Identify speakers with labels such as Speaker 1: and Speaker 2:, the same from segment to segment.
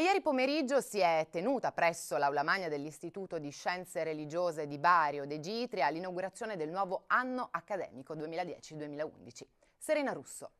Speaker 1: ieri pomeriggio si è tenuta presso l'Aula Magna dell'Istituto di Scienze Religiose di Bario de Gitria l'inaugurazione del nuovo anno accademico 2010-2011. Serena Russo.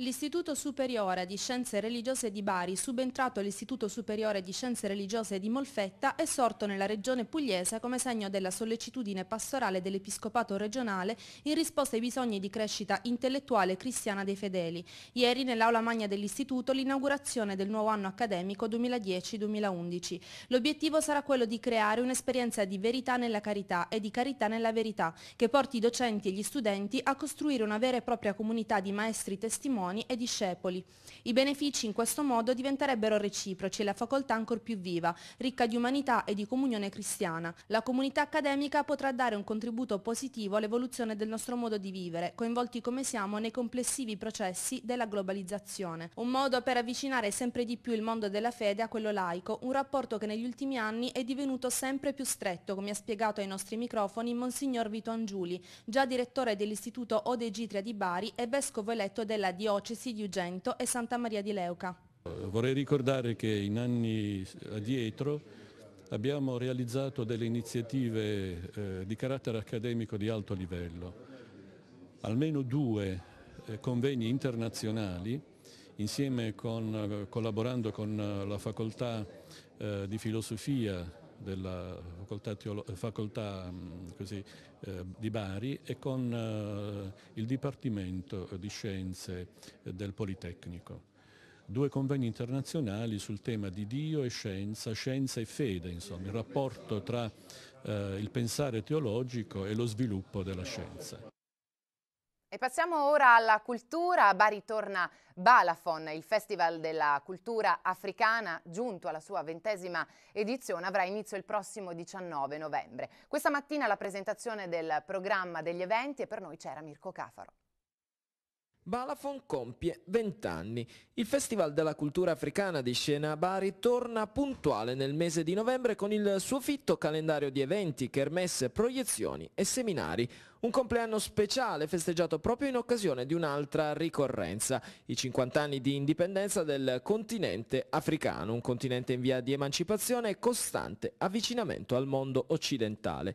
Speaker 2: L'Istituto Superiore di Scienze Religiose di Bari, subentrato all'Istituto Superiore di Scienze Religiose di Molfetta, è sorto nella regione pugliese come segno della sollecitudine pastorale dell'Episcopato regionale in risposta ai bisogni di crescita intellettuale cristiana dei fedeli. Ieri nell'aula magna dell'Istituto l'inaugurazione del nuovo anno accademico 2010-2011. L'obiettivo sarà quello di creare un'esperienza di verità nella carità e di carità nella verità, che porti i docenti e gli studenti a costruire una vera e propria comunità di maestri testimoni patrimoni e discepoli. I benefici in questo modo diventerebbero reciproci e la facoltà ancor più viva, ricca di umanità e di comunione cristiana. La comunità accademica potrà dare un contributo positivo all'evoluzione del nostro modo di vivere, coinvolti come siamo nei complessivi processi della globalizzazione. Un modo per avvicinare sempre di più il mondo della fede a quello laico, un rapporto che negli ultimi anni è divenuto sempre più stretto, come ha spiegato ai nostri microfoni Monsignor Vito Angiuli, già direttore dell'Istituto Odegitria di Bari e vescovo eletto della DO diocesi di Ugento e Santa Maria di Leuca.
Speaker 3: Vorrei ricordare che in anni addietro abbiamo realizzato delle iniziative eh, di carattere accademico di alto livello, almeno due eh, convegni internazionali insieme con, eh, collaborando con eh, la facoltà eh, di filosofia della facoltà, teolo- facoltà mm, così, eh, di Bari e con eh, il Dipartimento di Scienze del Politecnico. Due convegni internazionali sul tema di Dio e scienza, scienza e fede, insomma, il rapporto tra eh, il pensare teologico e lo sviluppo della scienza.
Speaker 1: E passiamo ora alla cultura. A Bari torna Balafon, il Festival della Cultura Africana, giunto alla sua ventesima edizione, avrà inizio il prossimo 19 novembre. Questa mattina la presentazione del programma degli eventi e per noi c'era Mirko Cafaro.
Speaker 4: Balafon compie 20 anni. Il Festival della Cultura Africana di Scena Bari torna puntuale nel mese di novembre con il suo fitto calendario di eventi, kermesse, proiezioni e seminari. Un compleanno speciale festeggiato proprio in occasione di un'altra ricorrenza, i 50 anni di indipendenza del continente africano, un continente in via di emancipazione e costante avvicinamento al mondo occidentale.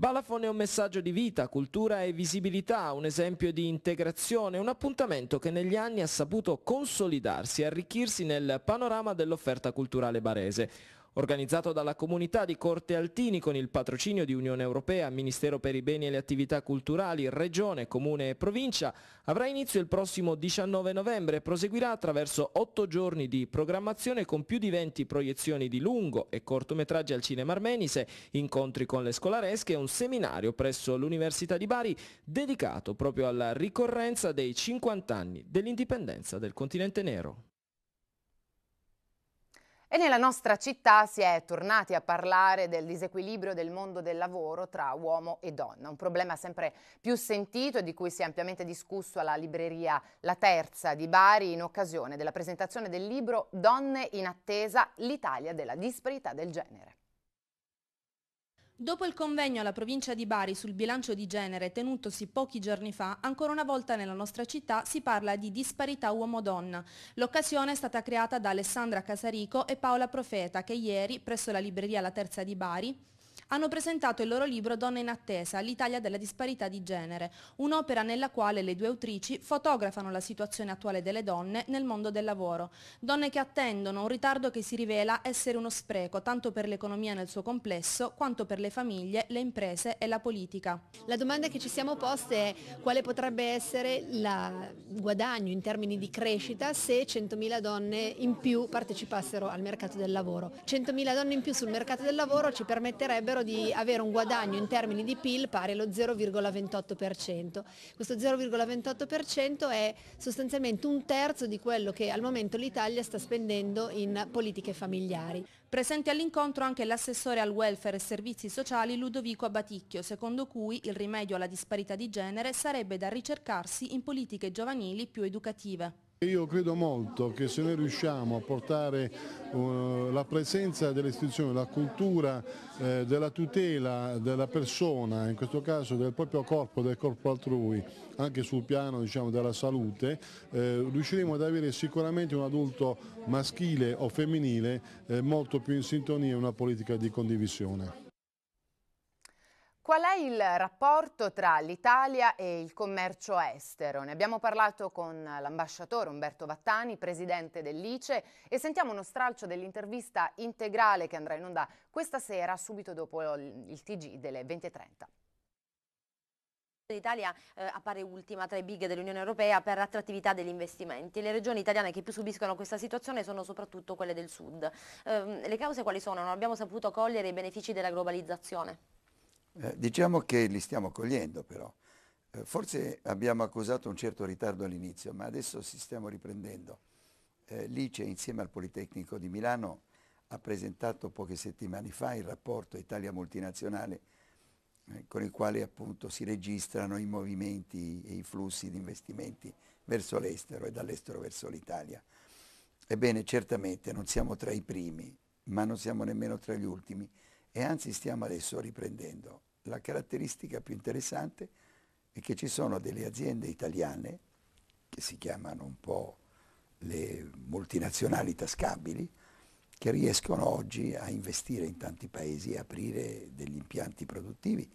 Speaker 4: Balafone è un messaggio di vita, cultura e visibilità, un esempio di integrazione, un appuntamento che negli anni ha saputo consolidarsi e arricchirsi nel panorama dell'offerta culturale barese organizzato dalla comunità di Corte Altini con il patrocinio di Unione Europea, Ministero per i beni e le attività culturali, Regione, Comune e Provincia, avrà inizio il prossimo 19 novembre e proseguirà attraverso otto giorni di programmazione con più di 20 proiezioni di lungo e cortometraggi al cinema armenise, incontri con le scolaresche e un seminario presso l'Università di Bari dedicato proprio alla ricorrenza dei 50 anni dell'indipendenza del continente nero.
Speaker 1: E nella nostra città si è tornati a parlare del disequilibrio del mondo del lavoro tra uomo e donna, un problema sempre più sentito e di cui si è ampiamente discusso alla libreria La Terza di Bari in occasione della presentazione del libro Donne in attesa, l'Italia della disparità del genere.
Speaker 2: Dopo il convegno alla provincia di Bari sul bilancio di genere tenutosi pochi giorni fa, ancora una volta nella nostra città si parla di disparità uomo-donna. L'occasione è stata creata da Alessandra Casarico e Paola Profeta che ieri, presso la libreria La Terza di Bari, hanno presentato il loro libro Donne in attesa, l'Italia della disparità di genere, un'opera nella quale le due autrici fotografano la situazione attuale delle donne nel mondo del lavoro. Donne che attendono un ritardo che si rivela essere uno spreco tanto per l'economia nel suo complesso quanto per le famiglie, le imprese e la politica. La domanda che ci siamo poste è quale potrebbe essere il guadagno in termini di crescita se 100.000 donne in più partecipassero al mercato del lavoro. 100.000 donne in più sul mercato del lavoro ci permetterebbero dimostrassero di avere un guadagno in termini di PIL pari allo 0,28%. Questo 0,28% è sostanzialmente un terzo di quello che al momento l'Italia sta spendendo in politiche familiari. Presente all'incontro anche l'assessore al welfare e servizi sociali Ludovico Abaticchio, secondo cui il rimedio alla disparità di genere sarebbe da ricercarsi in politiche giovanili più educative. Io credo molto che se noi riusciamo a portare uh, la presenza delle istituzioni, la cultura eh, della tutela della persona, in questo caso del proprio corpo, del corpo altrui, anche sul piano diciamo, della salute, eh, riusciremo ad avere sicuramente un adulto maschile o femminile eh, molto più in sintonia e una politica di condivisione.
Speaker 1: Qual è il rapporto tra l'Italia e il commercio estero? Ne abbiamo parlato con l'ambasciatore Umberto Vattani, presidente dell'ICE, e sentiamo uno stralcio dell'intervista integrale che andrà in onda questa sera, subito dopo il TG delle 20.30.
Speaker 2: L'Italia eh, appare ultima tra i big dell'Unione Europea per l'attrattività degli investimenti. Le regioni italiane che più subiscono questa situazione sono soprattutto quelle del sud. Eh, le cause quali sono? Non abbiamo saputo cogliere i benefici della
Speaker 1: globalizzazione.
Speaker 3: Eh, diciamo che li stiamo cogliendo però. Eh, forse abbiamo accusato un certo ritardo all'inizio, ma adesso si stiamo riprendendo. Eh, Lice, insieme al Politecnico di Milano, ha presentato poche settimane fa il rapporto Italia multinazionale eh, con il quale appunto si registrano i movimenti e i flussi di investimenti verso l'estero e dall'estero verso l'Italia. Ebbene, certamente non siamo tra i primi, ma non siamo nemmeno tra gli ultimi e anzi stiamo adesso riprendendo. La caratteristica più interessante è che ci sono delle aziende italiane, che si chiamano un po' le multinazionali tascabili, che riescono oggi a investire in tanti paesi e aprire degli impianti produttivi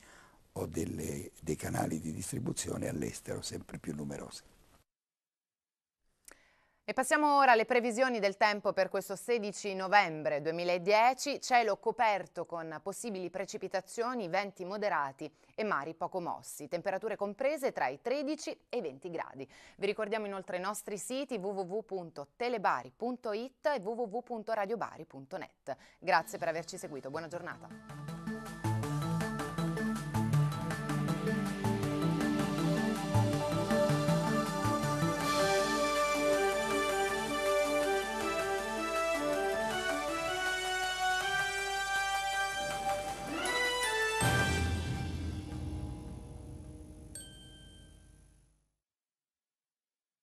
Speaker 3: o delle, dei canali di distribuzione all'estero sempre più numerosi.
Speaker 1: E passiamo ora alle previsioni del tempo per questo 16 novembre 2010, cielo coperto con possibili precipitazioni, venti moderati e mari poco mossi, temperature comprese tra i 13 e i 20 gradi. Vi ricordiamo inoltre i nostri siti www.telebari.it e www.radiobari.net. Grazie per averci seguito, buona giornata.